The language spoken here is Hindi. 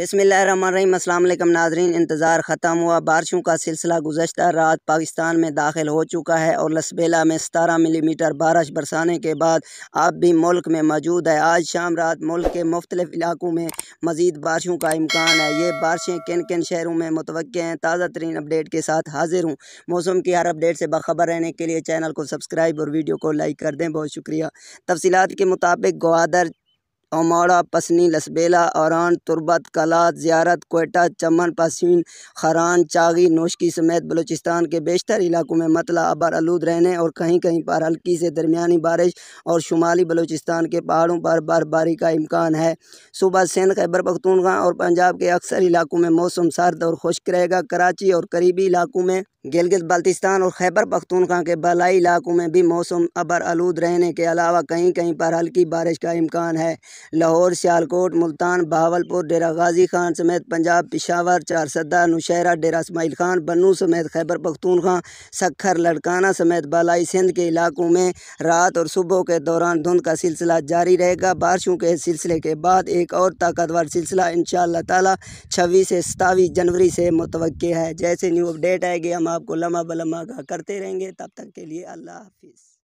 बसमिल अल्लाम नाजरीन इंतज़ार ख़त्म हुआ बारिशों का सिलसिला गुजशत रात पाकिस्तान में दाखिल हो चुका है और लसबेला में सतारह मिलीमीटर बारिश बरसाने के बाद आप भी मुल्क में मौजूद है आज शाम रात मुल्क के मुख्तलिफ इलाकों में मज़ीद बारिशों का इम्कान है ये बारिशें किन किन शहरों में मुतव हैं ताज़ा तरीन अपडेट के साथ हाजिर हूँ मौसम की हर अपडेट से बाखबर रहने के लिए चैनल को सब्सक्राइब और वीडियो को लाइक कर दें बहुत शुक्रिया तफसीत के मुताबिक ग्वादर अमौड़ा पसनी लसबेला औरान तुर्बत कलात ज़ियारत कोयटा चमन पसीन खरान चागी नोशकी समेत बलूचिस्तान के बेशतर इलाकों में मतला आबार आलूद रहने और कहीं कहीं पर हल्की से दरमियानी बारिश और शुमाली बलूचिस्तान के पहाड़ों पर बर्फबारी का इम्कान है सुबह सिंध खैबर पख्तूनखा और पंजाब के अक्सर इलाकों में मौसम सर्द और खुश्क रहेगा कराची और करीबी इलाकों में गिलगित बल्तिस्तान और खैबर पख्तूनखा के बलाई इलाकों में भी मौसम अबर आलूद रहने के अलावा कहीं कहीं पर हल्की बारिश का इम्कान है लाहौर सियालकोट मुल्तान बहावलपुर डेरा गाजी खान समेत पंजाब पिशावर चारसदा नुशहरा डेरा इसमाइल खान बनू समेत खैबर पख्तूनखा सखर लड़काना समेत बालाई सिंध के इलाकों में रात और सुबह के दौरान धुंध का सिलसिला जारी रहेगा बारिशों के सिलसिले के बाद एक और ताकतवर सिलसिला इन ताला छब्बीस से सतावीस जनवरी से मुतव है जैसे न्यू अपडेट आएगी हम आपको लम्हा बलम्हा करते रहेंगे तब तक के लिए अल्लाह हाफिज़